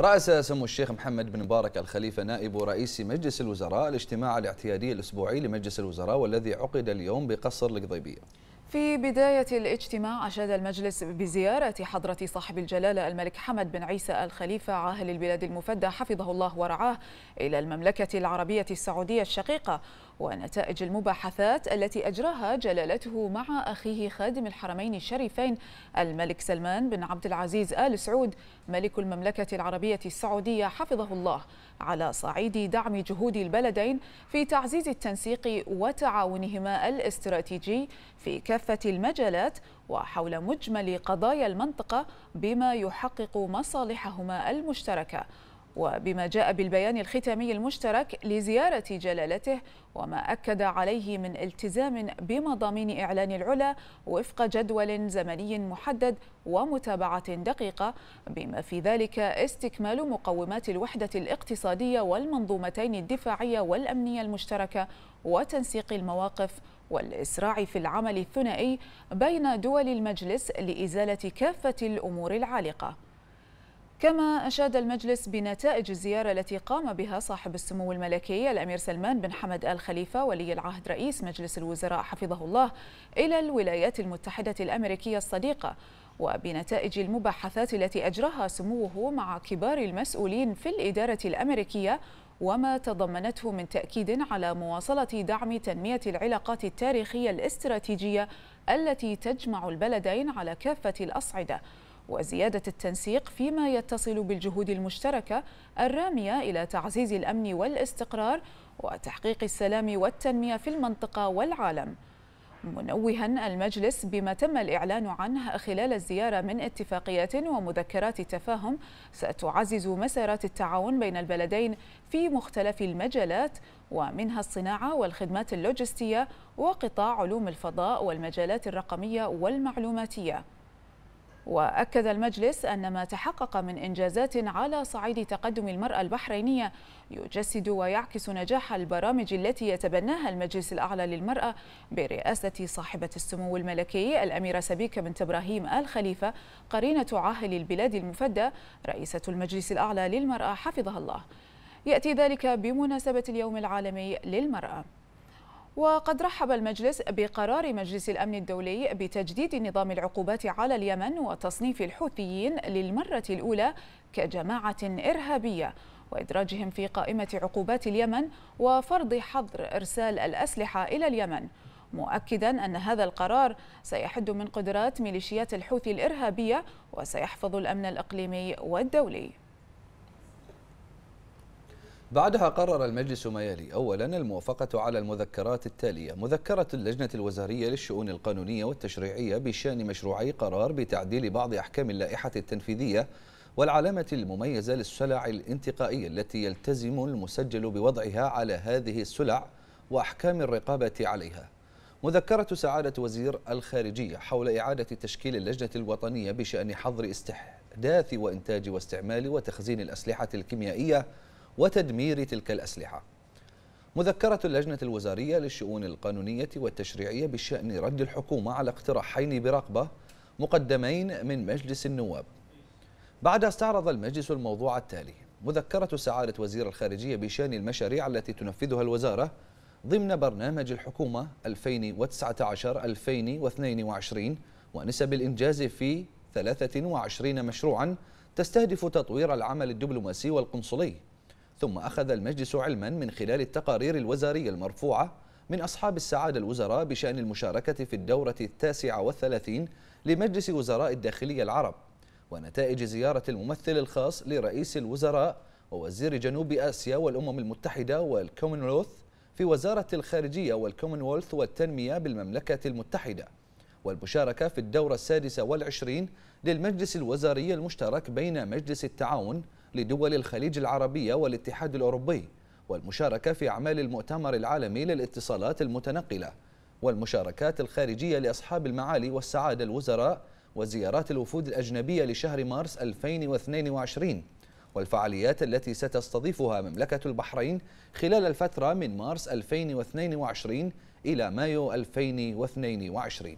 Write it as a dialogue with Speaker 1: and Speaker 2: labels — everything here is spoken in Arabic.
Speaker 1: رأس سمو الشيخ محمد بن مبارك الخليفة نائب رئيس مجلس الوزراء الاجتماع الاعتيادي الأسبوعي لمجلس الوزراء والذي عقد اليوم بقصر القضيبية
Speaker 2: في بداية الاجتماع أشاد المجلس بزيارة حضرة صاحب الجلالة الملك حمد بن عيسى الخليفة عاهل البلاد المفدى حفظه الله ورعاه إلى المملكة العربية السعودية الشقيقة ونتائج المباحثات التي أجراها جلالته مع أخيه خادم الحرمين الشريفين الملك سلمان بن عبد العزيز آل سعود ملك المملكة العربية السعودية حفظه الله على صعيد دعم جهود البلدين في تعزيز التنسيق وتعاونهما الاستراتيجي في كافة المجالات وحول مجمل قضايا المنطقة بما يحقق مصالحهما المشتركة وبما جاء بالبيان الختامي المشترك لزيارة جلالته وما أكد عليه من التزام بمضامين إعلان العلا وفق جدول زمني محدد ومتابعة دقيقة بما في ذلك استكمال مقومات الوحدة الاقتصادية والمنظومتين الدفاعية والأمنية المشتركة وتنسيق المواقف والإسراع في العمل الثنائي بين دول المجلس لإزالة كافة الأمور العالقة كما أشاد المجلس بنتائج الزيارة التي قام بها صاحب السمو الملكي الأمير سلمان بن حمد آل خليفة ولي العهد رئيس مجلس الوزراء حفظه الله إلى الولايات المتحدة الأمريكية الصديقة وبنتائج المباحثات التي أجراها سموه مع كبار المسؤولين في الإدارة الأمريكية وما تضمنته من تأكيد على مواصلة دعم تنمية العلاقات التاريخية الاستراتيجية التي تجمع البلدين على كافة الأصعدة وزيادة التنسيق فيما يتصل بالجهود المشتركة الرامية إلى تعزيز الأمن والاستقرار وتحقيق السلام والتنمية في المنطقة والعالم منوها المجلس بما تم الإعلان عنه خلال الزيارة من اتفاقيات ومذكرات تفاهم ستعزز مسارات التعاون بين البلدين في مختلف المجالات ومنها الصناعة والخدمات اللوجستية وقطاع علوم الفضاء والمجالات الرقمية والمعلوماتية وأكد المجلس أن ما تحقق من إنجازات على صعيد تقدم المرأة البحرينية يجسد ويعكس نجاح البرامج التي يتبناها المجلس الأعلى للمرأة برئاسة صاحبة السمو الملكي الأميرة سبيكة بنت إبراهيم آل خليفة قرينة عاهل البلاد المفدى رئيسة المجلس الأعلى للمرأة حفظها الله يأتي ذلك بمناسبة اليوم العالمي للمرأة وقد رحب المجلس بقرار مجلس الأمن الدولي بتجديد نظام العقوبات على اليمن وتصنيف الحوثيين للمرة الأولى كجماعة إرهابية وإدراجهم في قائمة عقوبات اليمن وفرض حظر إرسال الأسلحة إلى اليمن مؤكدا أن هذا القرار سيحد من قدرات ميليشيات الحوثي الإرهابية وسيحفظ الأمن الإقليمي والدولي
Speaker 1: بعدها قرر المجلس ما يلي أولا الموافقة على المذكرات التالية مذكرة اللجنة الوزارية للشؤون القانونية والتشريعية بشأن مشروعي قرار بتعديل بعض أحكام اللائحة التنفيذية والعلامة المميزة للسلع الانتقائية التي يلتزم المسجل بوضعها على هذه السلع وأحكام الرقابة عليها مذكرة سعادة وزير الخارجية حول إعادة تشكيل اللجنة الوطنية بشأن حظر استحداث وإنتاج واستعمال وتخزين الأسلحة الكيميائية وتدمير تلك الأسلحة مذكرة اللجنة الوزارية للشؤون القانونية والتشريعية بشأن رد الحكومة على اقتراحين برقبة مقدمين من مجلس النواب بعدها استعرض المجلس الموضوع التالي مذكرة سعادة وزير الخارجية بشأن المشاريع التي تنفذها الوزارة ضمن برنامج الحكومة 2019-2022 ونسب الإنجاز في 23 مشروعا تستهدف تطوير العمل الدبلوماسي والقنصلي ثم أخذ المجلس علما من خلال التقارير الوزارية المرفوعة من أصحاب السعادة الوزراء بشأن المشاركة في الدورة التاسعة والثلاثين لمجلس وزراء الداخلية العرب ونتائج زيارة الممثل الخاص لرئيس الوزراء ووزير جنوب آسيا والأمم المتحدة والكومنولث في وزارة الخارجية والكومنولث والتنمية بالمملكة المتحدة والمشاركة في الدورة السادسة والعشرين للمجلس الوزاري المشترك بين مجلس التعاون لدول الخليج العربية والاتحاد الأوروبي والمشاركة في أعمال المؤتمر العالمي للاتصالات المتنقلة والمشاركات الخارجية لأصحاب المعالي والسعادة الوزراء وزيارات الوفود الأجنبية لشهر مارس 2022 والفعاليات التي ستستضيفها مملكة البحرين خلال الفترة من مارس 2022 إلى مايو 2022